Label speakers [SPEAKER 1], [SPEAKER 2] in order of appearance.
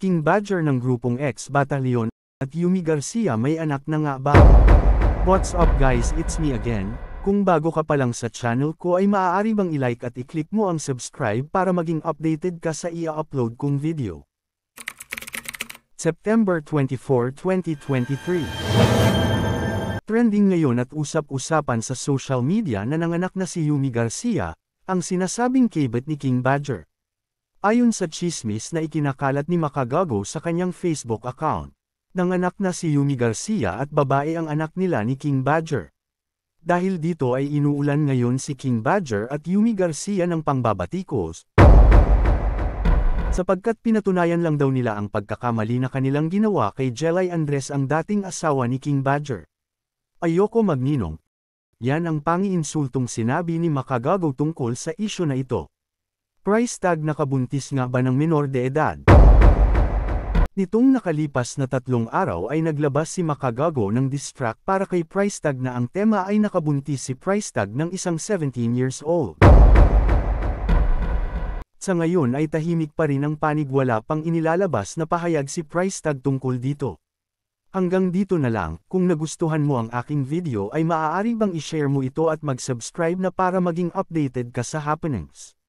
[SPEAKER 1] King Badger ng grupong X Battalion, at Yumi Garcia may anak na nga ba? What's up guys, it's me again. Kung bago ka pa lang sa channel ko ay maaari bang i-like at i-click mo ang subscribe para maging updated ka sa i-upload kong video. September 24, 2023 Trending ngayon at usap-usapan sa social media na nanganak na si Yumi Garcia, ang sinasabing kibet ni King Badger. Ayon sa chismis na ikinakalat ni Makagago sa kanyang Facebook account, nanganak na si Yumi Garcia at babae ang anak nila ni King Badger. Dahil dito ay inuulan ngayon si King Badger at Yumi Garcia ng pangbabatikos, sapagkat pinatunayan lang daw nila ang pagkakamali na kanilang ginawa kay Jelay Andres ang dating asawa ni King Badger. Ayoko magninong. Yan ang pangiinsultong sinabi ni Makagago tungkol sa isyo na ito. Price tag nakabuntis nga ba ng minor de edad? Nitong nakalipas na tatlong araw ay naglabas si Makagago ng distract para kay Price tag na ang tema ay nakabuntis si Price tag ng isang 17 years old. Sa ngayon ay tahimik pa rin ang panig wala pang inilalabas na pahayag si Price tag tungkol dito. Hanggang dito na lang, kung nagustuhan mo ang aking video ay maaari bang ishare mo ito at mag-subscribe na para maging updated ka sa happenings.